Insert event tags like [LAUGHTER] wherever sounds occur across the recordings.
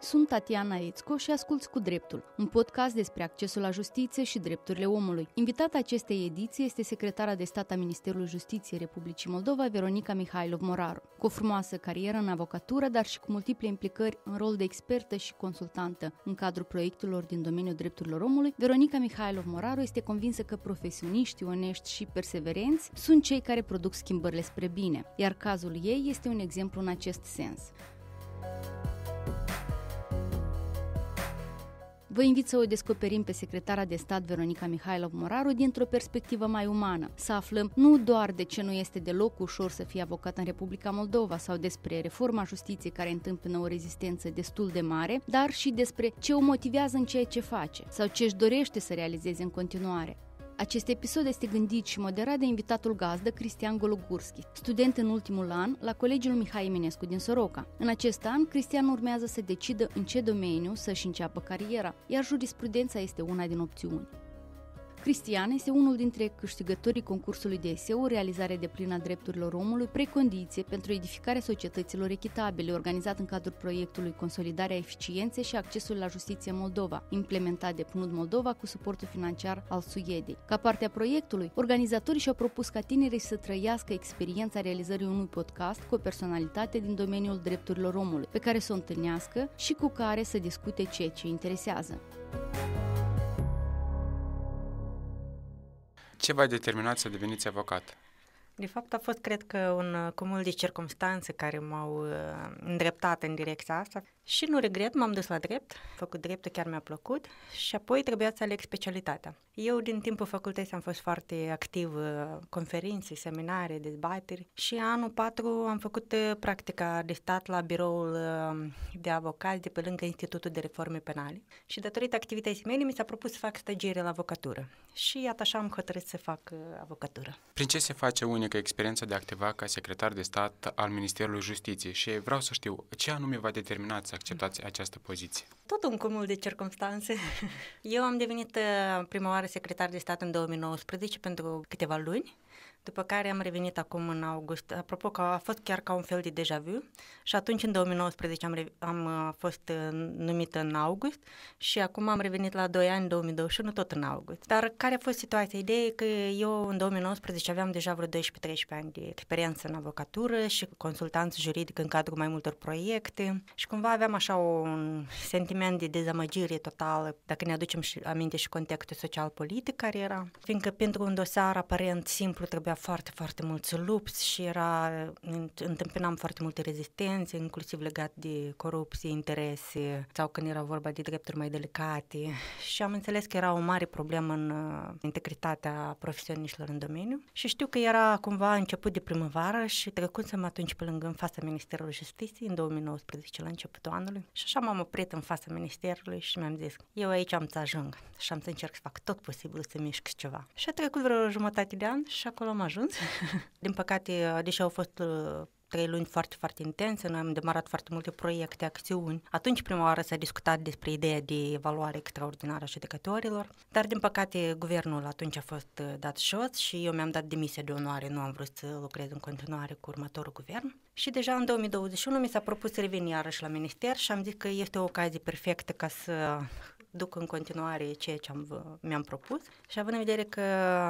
Sunt Tatiana Ețco și asculți cu dreptul, un podcast despre accesul la justiție și drepturile omului. Invitată acestei ediții este secretara de stat a Ministerului Justiției Republicii Moldova, Veronica Mihailov Moraru. Cu o frumoasă carieră în avocatură, dar și cu multiple implicări în rol de expertă și consultantă în cadrul proiectelor din domeniul drepturilor omului, Veronica Mihailov Moraru este convinsă că profesioniștii onești și perseverenți sunt cei care produc schimbările spre bine, iar cazul ei este un exemplu în acest sens. Vă invit să o descoperim pe secretara de stat Veronica Mihailov Moraru dintr-o perspectivă mai umană, să aflăm nu doar de ce nu este deloc ușor să fie avocat în Republica Moldova sau despre reforma justiției care întâmpină o rezistență destul de mare, dar și despre ce o motivează în ceea ce face sau ce își dorește să realizeze în continuare. Acest episod este gândit și moderat de invitatul gazdă Cristian Gologurski, student în ultimul an la Colegiul Mihai Eminescu din Soroca. În acest an, Cristian urmează să decidă în ce domeniu să-și înceapă cariera, iar jurisprudența este una din opțiuni. Cristian este unul dintre câștigătorii concursului de eseu Realizare de plină a drepturilor omului, precondiție pentru edificarea societăților echitabile, organizat în cadrul proiectului Consolidarea eficienței și accesul la justiție Moldova, implementat de PNUD Moldova cu suportul financiar al Suedei. Ca parte a proiectului, organizatorii și-au propus ca tinerii să trăiască experiența realizării unui podcast cu o personalitate din domeniul drepturilor omului, pe care să o întâlnească și cu care să discute ceea ce interesează. ce v-a determinat să deveniți avocat? De fapt, a fost, cred că, un cumul de circumstanțe care m-au uh, îndreptat în direcția asta. Și nu regret, m-am dus la drept, făcut dreptul, chiar mi-a plăcut și apoi trebuia să aleg specialitatea. Eu din timpul facultății am fost foarte activ, uh, conferințe, seminare, dezbateri și anul 4 am făcut uh, practica de stat la biroul uh, de avocați de pe lângă Institutul de Reforme Penale și datorită activității mele mi s-a propus să fac stagiere la avocatură și iată așa am hotărât să fac avocatură. Prin ce se face unică experiența de a activa ca secretar de stat al Ministerului Justiției și vreau să știu ce anume va determina să acceptați această poziție? Tot un cumul de circunstanțe. [LAUGHS] Eu am devenit uh, prima oară secretar de stat în 2019 pentru câteva luni după care am revenit acum în august. Apropo că a fost chiar ca un fel de deja vu și atunci în 2019 am, am uh, fost uh, numită în august și acum am revenit la 2 ani, 2021, tot în august. Dar care a fost situația? Ideea e că eu în 2019 aveam deja vreo 12-13 ani de experiență în avocatură și consultanță juridică în cadrul mai multor proiecte și cumva aveam așa un sentiment de dezamăgire totală, dacă ne aducem și aminte și contextul social-politic care era, fiindcă pentru un dosar aparent simplu trebuie trebuia foarte, foarte mult să lupți și era, întâmpinam foarte multe rezistențe, inclusiv legat de corupție, interese sau când era vorba de drepturi mai delicate și am înțeles că era o mare problemă în uh, integritatea profesioniștilor în domeniu și știu că era cumva început de primăvară și trecusem atunci pe lângă în fața Ministerului Justiției în 2019 la începutul anului și așa m-am oprit în fața Ministerului și mi-am zis eu aici am să ajung și am să încerc să fac tot posibilul să mișc ceva. Și a trecut vreo jumătate de an și acolo am ajuns. [LAUGHS] Din păcate, deși au fost uh, trei luni foarte, foarte intense, noi am demarat foarte multe proiecte, acțiuni. Atunci prima oară s-a discutat despre ideea de evaluare extraordinară a judecătorilor, dar din păcate guvernul atunci a fost uh, dat jos și eu mi-am dat demisia de onoare, nu am vrut să lucrez în continuare cu următorul guvern. Și deja în 2021 mi s-a propus să revin iarăși la minister și am zis că este o ocazie perfectă ca să duc în continuare ceea ce am, mi-am propus și având în vedere că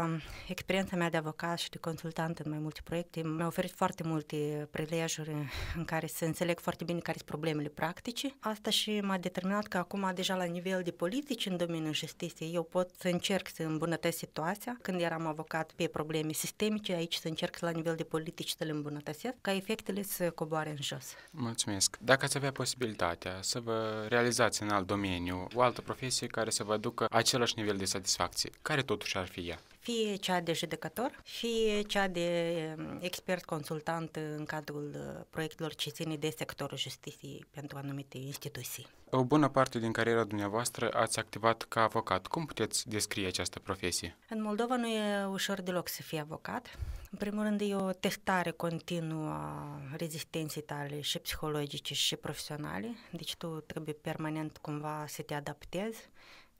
um, experiența mea de avocat și de consultant în mai multe proiecte mi-a oferit foarte multe prelejuri în care să înțeleg foarte bine care sunt problemele practice, asta și m-a determinat că acum deja la nivel de politici în domeniul justiției eu pot să încerc să îmbunătățesc situația. Când eram avocat pe probleme sistemice, aici să încerc la nivel de politici să le îmbunătățesc ca efectele să coboare în jos. Mulțumesc. Dacă ați avea posibilitatea să vă realizați în alt domeniu, o altă profesie care să vă aducă același nivel de satisfacție, care totuși ar fi ea fie cea de judecător, fie cea de um, expert consultant în cadrul uh, proiectelor ce ține de sectorul justiției pentru anumite instituții. O bună parte din cariera dumneavoastră ați activat ca avocat. Cum puteți descrie această profesie? În Moldova nu e ușor deloc să fii avocat. În primul rând e o testare continuă a rezistenței tale și psihologice și profesionale, deci tu trebuie permanent cumva să te adaptezi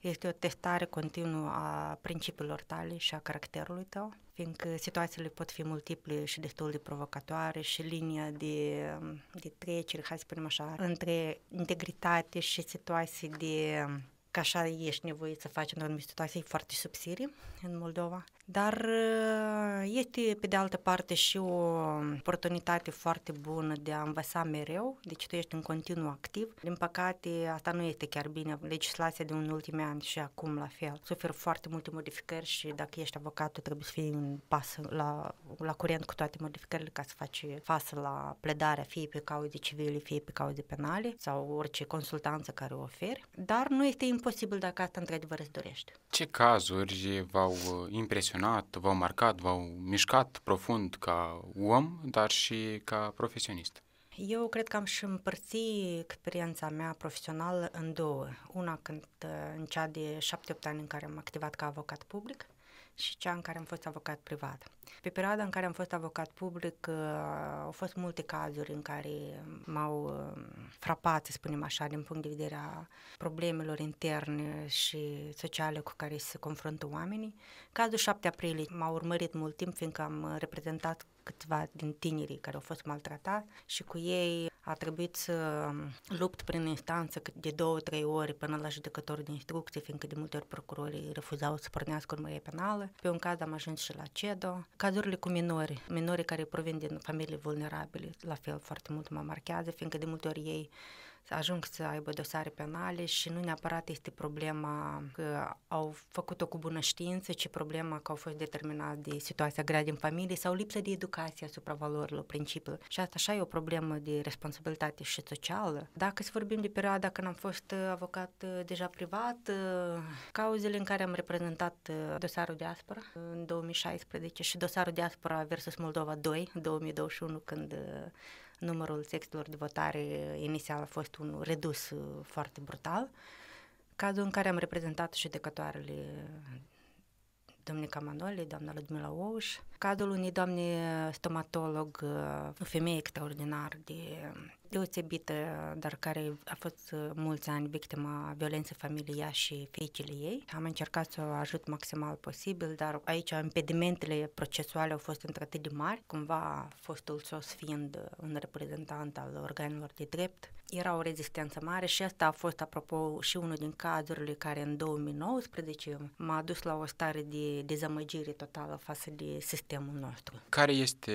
este o testare continuă a principiilor tale și a caracterului tău, fiindcă situațiile pot fi multiple și destul de provocatoare și linia de, de trecere, hai să spunem așa, între integritate și situații de că așa ești nevoit să faci într-o anumită situație foarte subțire în Moldova dar uh, este, pe de altă parte, și o oportunitate foarte bună de a învăța mereu, deci tu ești în continuu activ. Din păcate, asta nu este chiar bine. Legislația de ultimii ani și acum la fel suferă foarte multe modificări și dacă ești avocat, tu trebuie să fii în pas la, la curent cu toate modificările ca să faci față la pledarea fie pe cauze civile, fie pe cauze penale sau orice consultanță care o oferi. Dar nu este imposibil dacă asta într-adevăr îți dorești. Ce cazuri v-au uh, impresionat impresionat, v-au marcat, v-au mișcat profund ca om, dar și ca profesionist? Eu cred că am și împărțit experiența mea profesională în două. Una când, uh, în cea de șapte-opt ani în care am activat ca avocat public și cea în care am fost avocat privat. Pe perioada în care am fost avocat public, uh, au fost multe cazuri în care m-au uh, frapat, să spunem așa, din punct de vedere a problemelor interne și sociale cu care se confruntă oamenii. Cazul 7 aprilie m-a urmărit mult timp, fiindcă am reprezentat câțiva din tinerii care au fost maltratați și cu ei a trebuit să lupt prin instanță de două, trei ori până la judecătorul de instrucție, fiindcă de multe ori procurorii refuzau să pornească urmărie penală. Pe un caz am ajuns și la CEDO. Cazurile cu minori, minori care provin din familii vulnerabile, la fel foarte mult mă marchează, fiindcă de multe ori ei să ajung să aibă dosare penale și nu neapărat este problema că au făcut-o cu bună știință, ci problema că au fost determinat de situația grea din familie sau lipsa de educație asupra valorilor, principiilor. Și asta așa e o problemă de responsabilitate și socială. Dacă să vorbim de perioada când am fost uh, avocat uh, deja privat, uh, cauzele în care am reprezentat dosarul diaspora în 2016 și dosarul diaspora versus Moldova 2 în 2021 când numărul sextelor de votare inițial a fost un redus uh, foarte brutal, cazul în care am reprezentat judecătoarele Domnica Manole, doamna Ludmila Ouș, cadrul unei doamne stomatolog, uh, o femeie extraordinar de deosebită, dar care a fost uh, mulți ani victima violenței familiei și fiicile ei. Am încercat să o ajut maximal posibil, dar aici impedimentele procesuale au fost într de mari, cumva fostul sos fiind uh, un reprezentant al organelor de drept, era o rezistență mare și asta a fost, apropo, și unul din cazurile care în 2019 m-a dus la o stare de dezamăgire totală față de sistemul nostru. Care este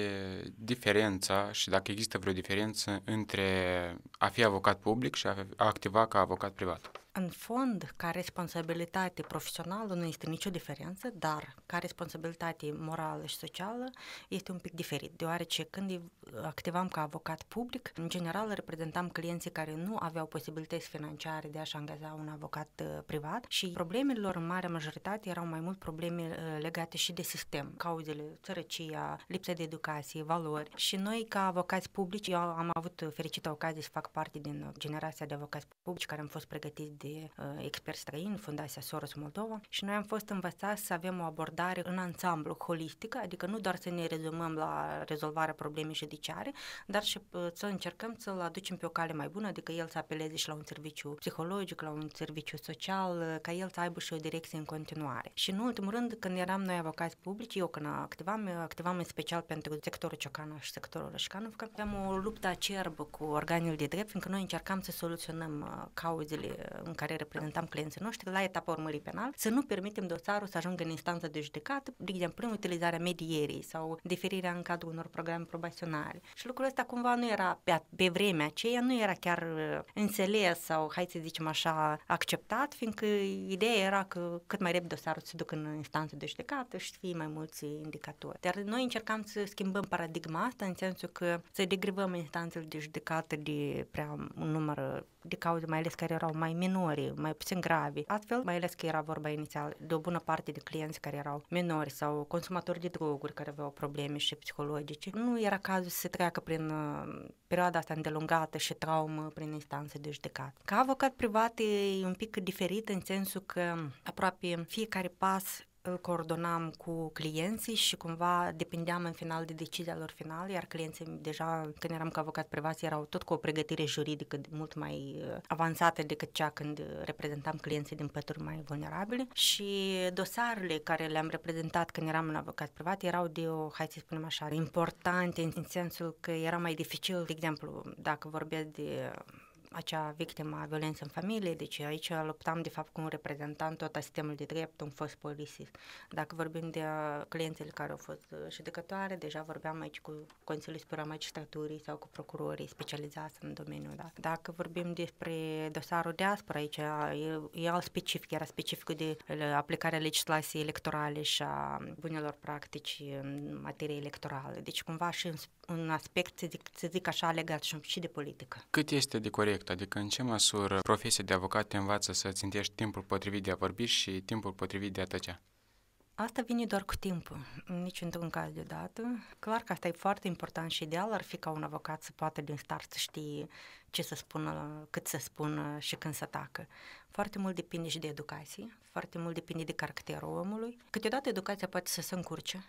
diferența și dacă există vreo diferență între între a fi avocat public și a, activa ca avocat privat? În fond, ca responsabilitate profesională nu este nicio diferență, dar ca responsabilitate morală și socială este un pic diferit, deoarece când activam ca avocat public, în general reprezentam clienții care nu aveau posibilități financiare de a-și angaja un avocat uh, privat și problemele lor în mare majoritate erau mai mult probleme uh, legate și de sistem, cauzele, sărăcia, lipsa de educație, valori și noi ca avocați publici, eu am avut fericitatea fericită ocazie să fac parte din uh, generația de avocați publici care am fost pregătiți de uh, experți străini, Fundația Soros Moldova și noi am fost învățați să avem o abordare în ansamblu holistică, adică nu doar să ne rezumăm la rezolvarea problemei judiciare, dar și uh, să încercăm să-l aducem pe o cale mai bună, adică el să apeleze și la un serviciu psihologic, la un serviciu social, uh, ca el să aibă și o direcție în continuare. Și în ultimul rând, când eram noi avocați publici, eu când activam, uh, activam în special pentru sectorul Ciocana și sectorul că aveam o luptă acerbă cu cu organele de drept, fiindcă noi încercam să soluționăm uh, cauzele uh, în care reprezentam clienții noștri la etapa urmării penal, să nu permitem dosarul să ajungă în instanță de judecată, de exemplu, prin utilizarea medierii sau deferirea în cadrul unor programe probaționare. Și lucrul ăsta cumva nu era pe, pe vremea aceea, nu era chiar uh, înțeles sau, hai să zicem așa, acceptat, fiindcă ideea era că cât mai repede dosarul să ducă în instanță de judecată și să fie mai mulți indicatori. Dar noi încercam să schimbăm paradigma asta în sensul că să degrivăm instanțele de judecată ridicată de prea un număr de cauze, mai ales care erau mai minori, mai puțin grave. Astfel, mai ales că era vorba inițial de o bună parte de clienți care erau minori sau consumatori de droguri care aveau probleme și psihologice. Nu era cazul să se treacă prin uh, perioada asta îndelungată și traumă prin instanțe de judecat. Ca avocat privat e un pic diferit în sensul că aproape fiecare pas îl coordonam cu clienții și cumva depindeam în final de decizia lor finală, iar clienții deja, când eram ca avocat privat, erau tot cu o pregătire juridică mult mai uh, avansată decât cea când reprezentam clienții din pături mai vulnerabile și dosarele care le-am reprezentat când eram un avocat privat erau de o, hai să spunem așa, importante în sensul că era mai dificil, de exemplu, dacă vorbesc de acea victimă a violenței în familie, deci aici luptam de fapt cu un reprezentant tot a sistemului de drept, un fost polițist. Dacă vorbim de uh, cliențele care au fost uh, judecătoare, deja vorbeam aici cu Consiliul Superior Magistraturii sau cu procurorii specializați în domeniul dat. Dacă vorbim despre dosarul diaspora, aici e, e alt specific, era specific de uh, aplicarea legislației electorale și a bunelor practici în materie electorală. Deci cumva și un aspect, să zic, să zic așa, legat și de politică. Cât este de corect corect, adică în ce măsură profesia de avocat te învață să țintești timpul potrivit de a vorbi și timpul potrivit de a tăcea? Asta vine doar cu timpul, nici într-un caz deodată. Clar că asta e foarte important și ideal ar fi ca un avocat să poată din start să știe ce să spună, cât să spună și când să atacă. Foarte mult depinde și de educație, foarte mult depinde de caracterul omului. Câteodată educația poate să se încurce,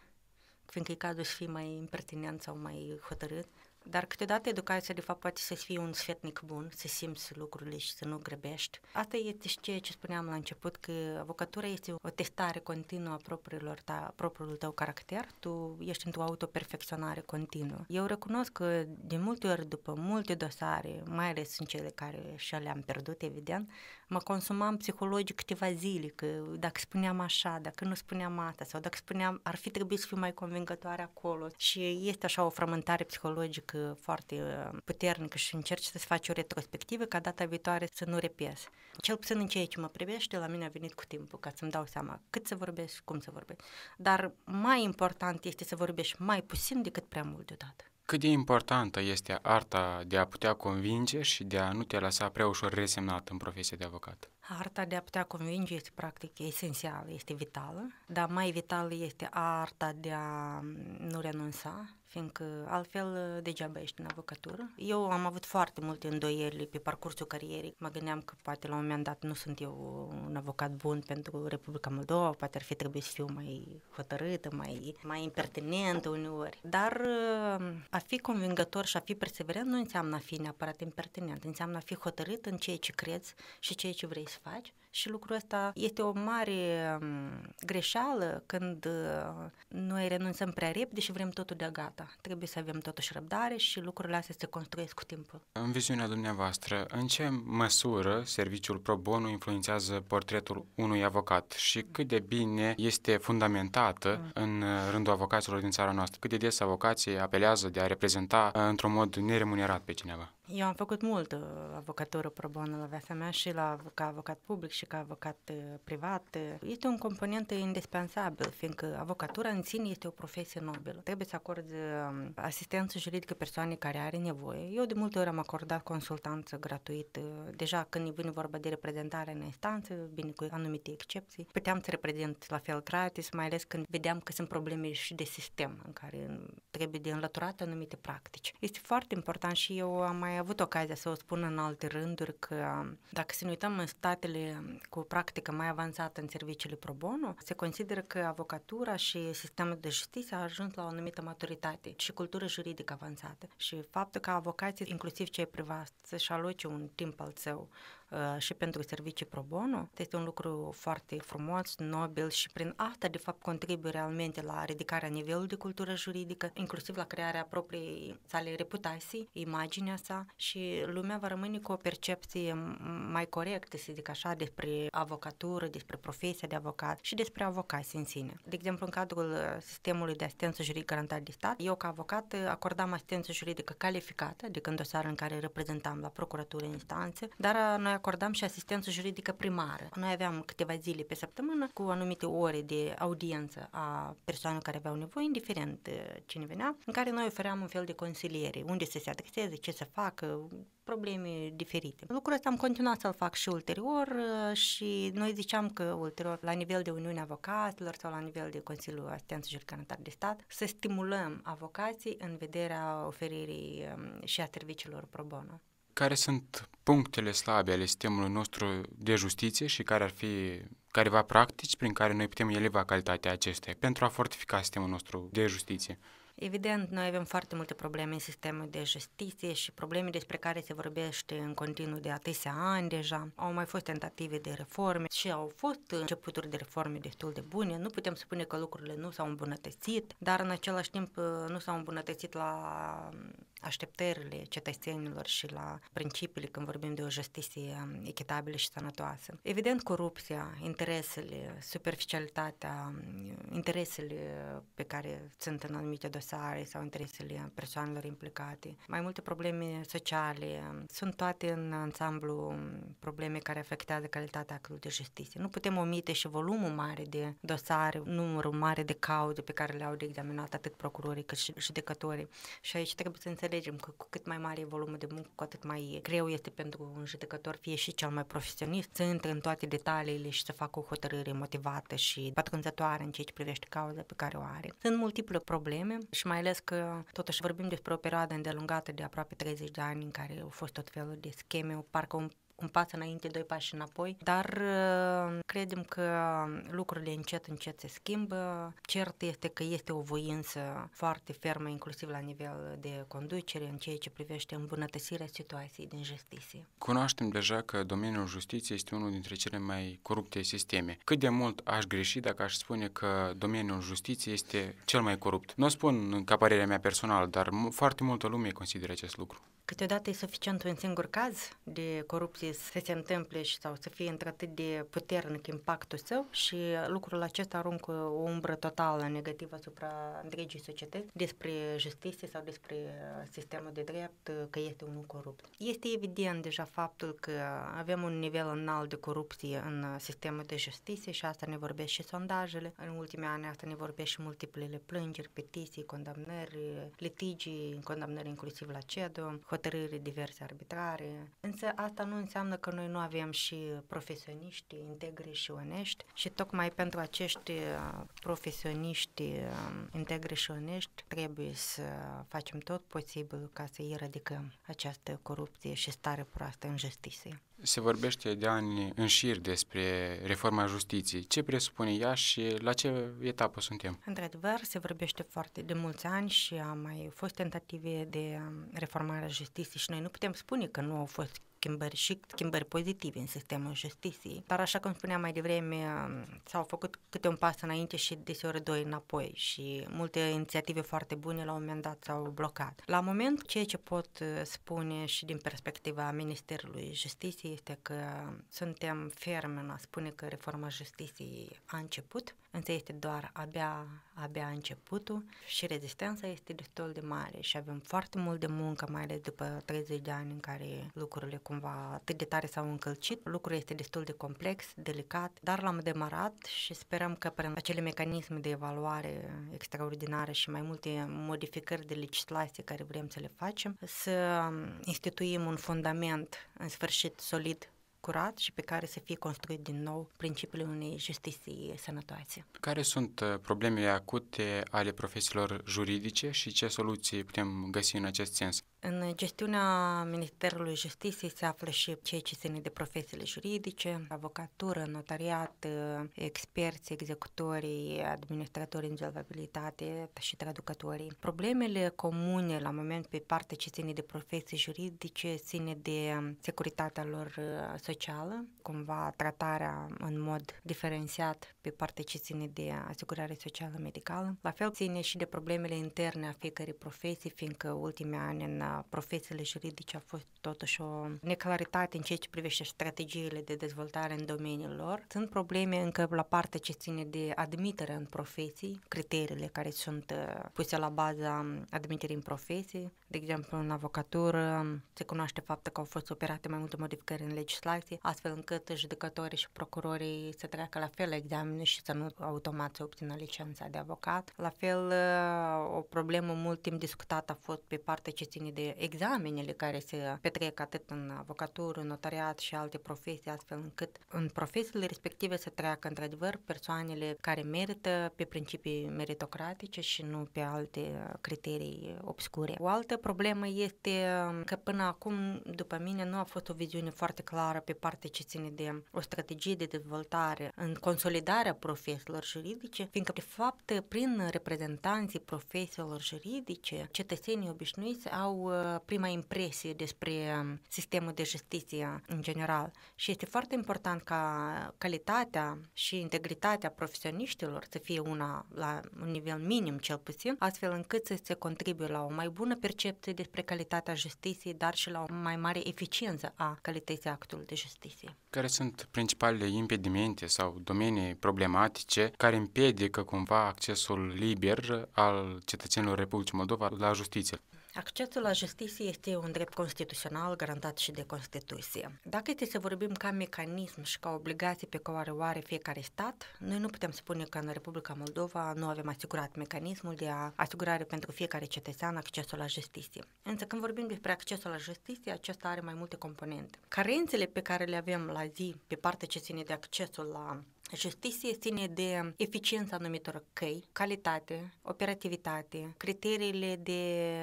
fiindcă e cazul să fii mai impertinent sau mai hotărât. Dar câteodată educația, de fapt, poate să fie un sfetnic bun, să simți lucrurile și să nu grăbești. Asta este și ceea ce spuneam la început, că avocatura este o testare continuă a propriilor ta, propriul tău caracter, tu ești într-o autoperfecționare continuă. Eu recunosc că de multe ori, după multe dosare, mai ales în cele care și le-am pierdut, evident, mă consumam psihologic câteva zile, că dacă spuneam așa, dacă nu spuneam asta, sau dacă spuneam ar fi trebuit să fiu mai convingătoare acolo. Și este așa o frământare psihologică foarte uh, puternică și încerci să-ți faci o retrospectivă ca data viitoare să nu repezi. Cel puțin în ceea ce mă privește, la mine a venit cu timpul ca să-mi dau seama cât să vorbesc, cum să vorbesc. Dar mai important este să vorbești mai puțin decât prea mult deodată. Cât de importantă este arta de a putea convinge și de a nu te lăsa prea ușor resemnat în profesia de avocat? Arta de a putea convinge este practic esențială, este vitală, dar mai vitală este arta de a mm, nu renunța, fiindcă altfel uh, degeaba ești în avocatură. Eu am avut foarte multe îndoieli pe parcursul carierei. Mă gândeam că poate la un moment dat nu sunt eu un avocat bun pentru Republica Moldova, poate ar fi trebuit să fiu mai hotărâtă, mai, mai impertinentă uneori. Dar uh, a fi convingător și a fi perseverent nu înseamnă a fi neapărat impertinent, înseamnă a fi hotărât în ceea ce crezi și ceea ce vrei să faci și lucrul ăsta este o mare um, greșeală când uh, noi renunțăm prea repede și vrem totul de gata asta. Trebuie să avem totuși răbdare și lucrurile astea se construiesc cu timpul. În viziunea dumneavoastră, în ce măsură serviciul pro bono influențează portretul unui avocat și cât de bine este fundamentată mm. în rândul avocaților din țara noastră? Cât de des avocații apelează de a reprezenta uh, într-un mod neremunerat pe cineva? Eu am făcut mult uh, avocatură pro bono la viața mea și la, ca avocat public și ca avocat uh, privat. Uh. Este un component indispensabil, fiindcă avocatura în sine este o profesie nobilă. Trebuie să acorzi asistență juridică persoanei care are nevoie. Eu de multe ori am acordat consultanță gratuită. Deja când vine vorba de reprezentare în instanță, bine cu anumite excepții, puteam să reprezint la fel gratis, mai ales când vedeam că sunt probleme și de sistem în care trebuie de înlăturat anumite practici. Este foarte important și eu am mai mai avut ocazia să o spun în alte rânduri că um, dacă se ne uităm în statele cu practică mai avansată în serviciile pro bono, se consideră că avocatura și sistemul de justiție a ajuns la o anumită maturitate și cultură juridică avansată. Și faptul că avocații, inclusiv cei privați, să-și aloce un timp al său Uh, și pentru servicii pro bono. Este un lucru foarte frumos, nobil și prin asta, de fapt, contribuie realmente la ridicarea nivelului de cultură juridică, inclusiv la crearea propriei sale reputații, imaginea sa și lumea va rămâne cu o percepție mai corectă, să zic așa, despre avocatură, despre profesia de avocat și despre avocații în sine. De exemplu, în cadrul uh, sistemului de asistență juridică garantat de stat, eu ca avocat uh, acordam asistență juridică calificată, adică în dosarul în care reprezentam la procuratură instanțe, dar noi acordam și asistență juridică primară. Noi aveam câteva zile pe săptămână cu anumite ore de audiență a persoanelor care aveau nevoie, indiferent uh, cine venea, în care noi ofeream un fel de consiliere, unde să se adreseze, ce să facă, probleme diferite. Lucrul ăsta am continuat să-l fac și ulterior uh, și noi ziceam că ulterior, la nivel de Uniunea Avocaților sau la nivel de Consiliul Asistență Judecănatar de Stat, să stimulăm avocații în vederea oferirii um, și a serviciilor pro bono care sunt punctele slabe ale sistemului nostru de justiție și care ar fi careva practici prin care noi putem eleva calitatea acestea pentru a fortifica sistemul nostru de justiție. Evident, noi avem foarte multe probleme în sistemul de justiție și probleme despre care se vorbește în continuu de atâția ani deja. Au mai fost tentative de reforme și au fost începuturi de reforme destul de bune. Nu putem spune că lucrurile nu s-au îmbunătățit, dar în același timp uh, nu s-au îmbunătățit la așteptările cetățenilor și la principiile când vorbim de o justiție um, echitabilă și sănătoasă. Evident, corupția, interesele, superficialitatea, um, interesele pe care sunt în anumite dosare sau interesele persoanelor implicate, mai multe probleme sociale, um, sunt toate în ansamblu probleme care afectează calitatea actului de justiție. Nu putem omite și volumul mare de dosare, numărul mare de cauze pe care le-au de examinat atât procurorii cât și judecătorii. Și aici trebuie să înțelegem înțelegem că cu cât mai mare e volumul de muncă, cu atât mai greu este pentru un judecător, fie și cel mai profesionist, să intre în toate detaliile și să facă o hotărâre motivată și pătrunzătoare în ceea ce privește cauza pe care o are. Sunt multiple probleme și mai ales că totuși vorbim despre o perioadă îndelungată de aproape 30 de ani în care au fost tot felul de scheme, parcă un un pas înainte, doi pași înapoi, dar uh, credem că lucrurile încet, încet se schimbă. Cert este că este o voință foarte fermă, inclusiv la nivel de conducere, în ceea ce privește îmbunătățirea situației din justiție. Cunoaștem deja că domeniul justiției este unul dintre cele mai corupte sisteme. Cât de mult aș greși dacă aș spune că domeniul justiției este cel mai corupt? Nu o spun ca părerea mea personală, dar foarte multă lume consideră acest lucru. Câteodată e suficient un singur caz de corupție să se întâmple și sau să fie într-atât de puternic impactul său și lucrul acesta aruncă o umbră totală negativă asupra întregii societăți despre justiție sau despre uh, sistemul de drept uh, că este unul corupt. Este evident deja faptul că avem un nivel înalt de corupție în uh, sistemul de justiție și asta ne vorbesc și sondajele. În ultimii ani asta ne vorbesc și multiplele plângeri, petiții, condamnări, litigii, condamnări inclusiv la CEDO, hotărâri diverse arbitrare, însă asta nu înseamnă că noi nu avem și profesioniști integri și onești și tocmai pentru acești uh, profesioniști um, integri și onești trebuie să facem tot posibilul ca să eradicăm această corupție și stare proastă în justiție. Se vorbește de ani în șir despre reforma justiției. Ce presupune ea și la ce etapă suntem? Într-adevăr, se vorbește foarte de mulți ani și a mai fost tentative de um, reformare a justiției și noi nu putem spune că nu au fost schimbări și schimbări pozitive în sistemul justiției. Dar așa cum spuneam mai devreme, s-au făcut câte un pas înainte și deseori doi înapoi și multe inițiative foarte bune la un moment dat s-au blocat. La moment, ceea ce pot uh, spune și din perspectiva Ministerului Justiției este că suntem fermi în a spune că reforma justiției a început însă este doar abia, abia începutul și rezistența este destul de mare și avem foarte mult de muncă, mai ales după 30 de ani în care lucrurile cumva atât de tare s-au încălcit. Lucrul este destul de complex, delicat, dar l-am demarat și sperăm că prin acele mecanisme de evaluare extraordinare și mai multe modificări de legislație care vrem să le facem, să instituim un fundament în sfârșit solid curat și pe care să fie construit din nou principiile unei justiții sănătoase. Care sunt uh, problemele acute ale profesiilor juridice și ce soluții putem găsi în acest sens? În gestiunea Ministerului Justiției se află și cei ce ține de profesiile juridice, avocatură, notariat, ă, experți, executorii, administratori în solvabilitate și traducătorii. Problemele comune la moment pe partea ce ține de profesii juridice ține de ă, securitatea lor ă, socială, cumva tratarea în mod diferențiat pe partea ce ține de asigurare socială medicală. La fel ține și de problemele interne a fiecărei profesii, fiindcă ultimii ani în la juridice a fost totuși o neclaritate în ceea ce privește strategiile de dezvoltare în domeniul lor. Sunt probleme încă la partea ce ține de admitere în profeții, criteriile care sunt uh, puse la baza um, admiterii în profeții de exemplu, în avocatură se cunoaște faptul că au fost operate mai multe modificări în legislație, astfel încât judecătorii și procurorii să treacă la fel la și să nu automat să obțină licența de avocat. La fel, o problemă mult timp discutată a fost pe partea ce ține de examenele care se petrec atât în avocatură, notariat și alte profesii, astfel încât în profesiile respective să treacă într-adevăr persoanele care merită pe principii meritocratice și nu pe alte criterii obscure. O altă problemă este um, că până acum, după mine, nu a fost o viziune foarte clară pe partea ce ține de o strategie de dezvoltare în consolidarea profesiilor juridice, fiindcă, de fapt, prin reprezentanții profesiilor juridice, cetățenii obișnuiți au uh, prima impresie despre um, sistemul de justiție în general și este foarte important ca calitatea și integritatea profesioniștilor să fie una la un nivel minim cel puțin, astfel încât să se contribuie la o mai bună percepție percepție despre calitatea justiției, dar și la o mai mare eficiență a calității actului de justiție. Care sunt principalele impedimente sau domenii problematice care împiedică cumva accesul liber al cetățenilor Republicii Moldova la justiție? Accesul la justiție este un drept constituțional garantat și de Constituție. Dacă este să vorbim ca mecanism și ca obligație pe care o are fiecare stat, noi nu putem spune că în Republica Moldova nu avem asigurat mecanismul de asigurare pentru fiecare cetățean accesul la justiție. Însă când vorbim despre accesul la justiție, acesta are mai multe componente. Carențele pe care le avem la zi pe partea ce ține de accesul la Justiție ține de eficiența anumitor căi, calitate, operativitate, criteriile de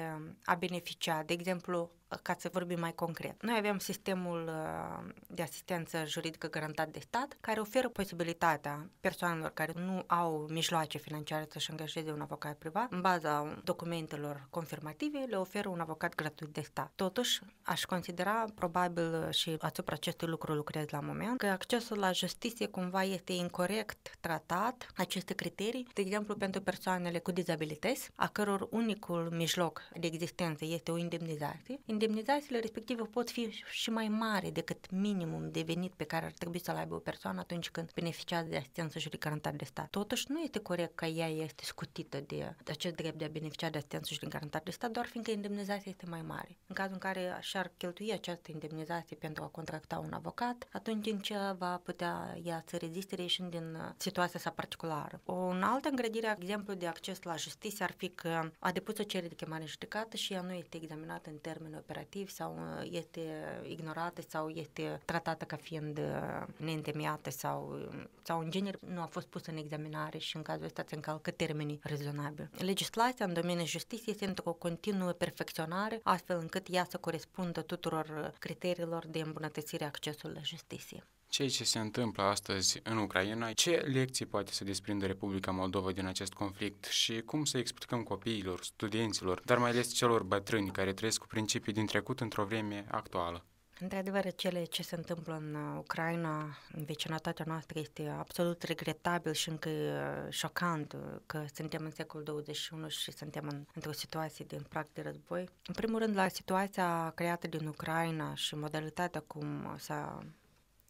a beneficia, de exemplu, ca să vorbim mai concret. Noi avem sistemul uh, de asistență juridică garantat de stat, care oferă posibilitatea persoanelor care nu au mijloace financiare să-și angajeze un avocat privat, în baza documentelor confirmative, le oferă un avocat gratuit de stat. Totuși, aș considera probabil și asupra acestui lucru lucrez la moment, că accesul la justiție cumva este incorrect tratat, aceste criterii, de exemplu pentru persoanele cu dizabilități, a căror unicul mijloc de existență este o indemnizație, indemnizațiile respective pot fi și mai mari decât minimum de venit pe care ar trebui să-l aibă o persoană atunci când beneficiază de asistență garantată de stat. Totuși, nu este corect ca ea este scutită de acest drept de a beneficia de asistență garantată de stat, doar fiindcă indemnizația este mai mare. În cazul în care și-ar cheltui această indemnizație pentru a contracta un avocat, atunci în ce va putea ea să reziste ieșind din uh, situația sa particulară. O în altă îngrădire, exemplu de acces la justiție, ar fi că a depus o cerere de chemare judecată și ea nu este examinată în termenul cooperativ sau uh, este ignorată sau este tratată ca fiind uh, neîntemiată sau, um, sau în genere nu a fost pusă în examinare și în cazul ăsta se încalcă termenii rezonabili. Legislația în domeniul justiției este într-o continuă perfecționare, astfel încât ea să corespundă tuturor uh, criteriilor de îmbunătățire a accesului la justiție ceea ce se întâmplă astăzi în Ucraina, ce lecții poate să desprindă Republica Moldova din acest conflict și cum să explicăm copiilor, studenților, dar mai ales celor bătrâni care trăiesc cu principii din trecut într-o vreme actuală. Într-adevăr, cele ce se întâmplă în uh, Ucraina, în vecinătatea noastră, este absolut regretabil și încă uh, șocant uh, că suntem în secolul 21 și suntem în, într-o situație de prag de război. În primul rând, la situația creată din Ucraina și modalitatea cum s-a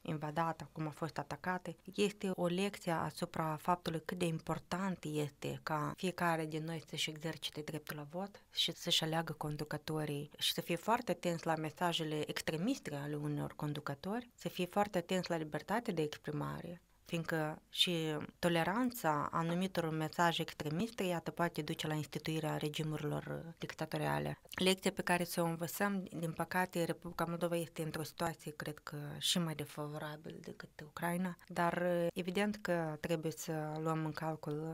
invadată, cum a fost atacată, este o lecție asupra faptului cât de important este ca fiecare din noi să-și exercite dreptul la vot și să-și aleagă conducătorii și să fie foarte atenți la mesajele extremiste ale unor conducători, să fie foarte atenți la libertate de exprimare, fiindcă și toleranța anumitor mesaje extremiste, iată, poate duce la instituirea regimurilor dictatoriale. Lecția pe care să o învățăm, din păcate, Republica Moldova este într-o situație, cred că, și mai defavorabilă decât Ucraina, dar evident că trebuie să luăm în calcul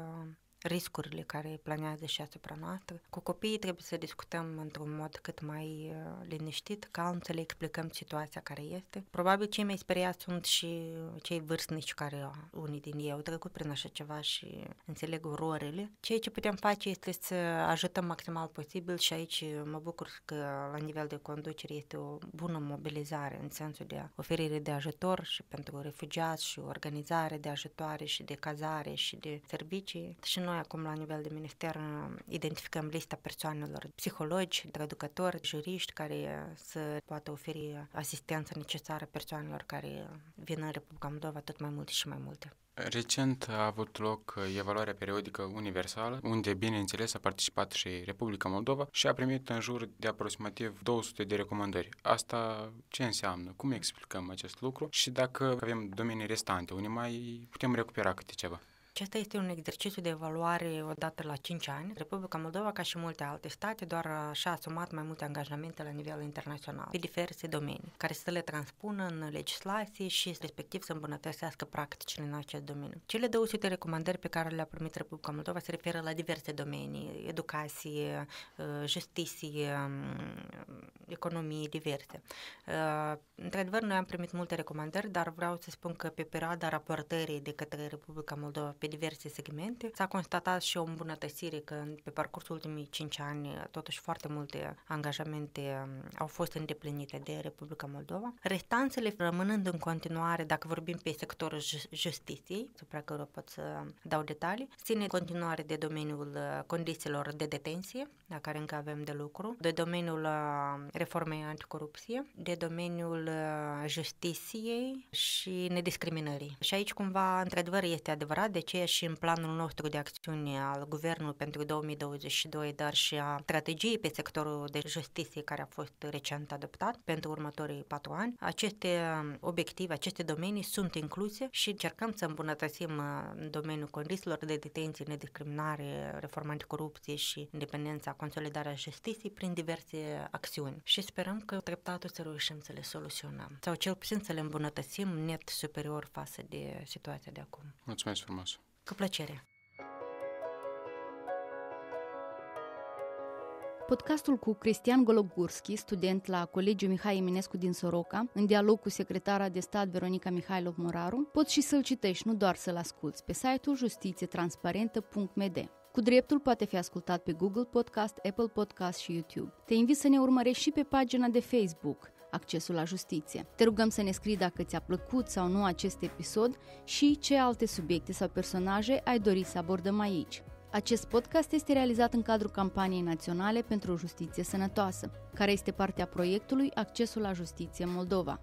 riscurile care planează și asupra noastră. Cu copiii trebuie să discutăm într-un mod cât mai uh, liniștit, calm, să le explicăm situația care este. Probabil cei mai speriați sunt și cei vârstnici care uh, unii din ei au trecut prin așa ceva și înțeleg ororele. Ceea ce putem face este să ajutăm maximal posibil și aici uh, mă bucur că la nivel de conducere este o bună mobilizare în sensul de oferire de ajutor și pentru refugiați și organizare de ajutoare și de cazare și de servicii. Și noi acum la nivel de minister uh, identificăm lista persoanelor, psihologi, traducători, juriști care uh, să poată oferi uh, asistență necesară persoanelor care vin în Republica Moldova tot mai multe și mai multe. Recent a avut loc evaluarea periodică universală, unde, bineînțeles, a participat și Republica Moldova și a primit în jur de aproximativ 200 de recomandări. Asta ce înseamnă? Cum explicăm acest lucru? Și dacă avem domenii restante, unii mai putem recupera câte ceva? Acesta este un exercițiu de evaluare odată la 5 ani. Republica Moldova, ca și multe alte state, doar și-a asumat mai multe angajamente la nivel internațional pe diverse domenii, care să le transpună în legislație și respectiv să îmbunătățească practicile în acest domeniu. Cele 200 recomandări pe care le-a primit Republica Moldova se referă la diverse domenii, educație, uh, justiție, um, economie diverse. Uh, într-adevăr, noi am primit multe recomandări, dar vreau să spun că pe perioada raportării de către Republica Moldova pe diverse segmente. S-a constatat și o îmbunătățire că pe parcursul ultimii 5 ani totuși foarte multe angajamente um, au fost îndeplinite de Republica Moldova. Restanțele rămânând în continuare, dacă vorbim pe sectorul justiției, supra căruia pot să dau detalii, ține în continuare de domeniul uh, condițiilor de detenție, la care încă avem de lucru, de domeniul uh, reformei anticorupție, de domeniul uh, justiției și nediscriminării. Și aici cumva, într-adevăr, este adevărat de ce fie și în planul nostru de acțiune al Guvernului pentru 2022, dar și a strategiei pe sectorul de justiție care a fost recent adoptat pentru următorii patru ani. Aceste um, obiective, aceste domenii sunt incluse și încercăm să îmbunătățim uh, domeniul condițiilor de detenție, nediscriminare, reforma anticorupție și independența, consolidarea justiției prin diverse acțiuni. Și sperăm că treptat o să reușim să le soluționăm sau cel puțin să le îmbunătățim net superior față de situația de acum. Mulțumesc frumos! Cu plăcere! Podcastul cu Cristian Gologurski, student la Colegiul Mihai Eminescu din Soroca, în dialog cu secretara de stat Veronica Mihailov Moraru, poți și să-l citești, nu doar să-l asculți, pe site-ul justițietransparentă.md. Cu dreptul poate fi ascultat pe Google Podcast, Apple Podcast și YouTube. Te invit să ne urmărești și pe pagina de Facebook – accesul la justiție. Te rugăm să ne scrii dacă ți-a plăcut sau nu acest episod și ce alte subiecte sau personaje ai dori să abordăm aici. Acest podcast este realizat în cadrul campaniei naționale pentru o justiție sănătoasă, care este partea proiectului Accesul la justiție în Moldova.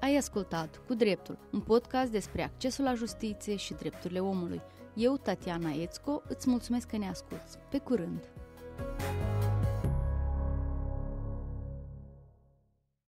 Ai ascultat Cu Dreptul, un podcast despre accesul la justiție și drepturile omului. Eu, Tatiana Ețco, îți mulțumesc că ne asculți. Pe curând!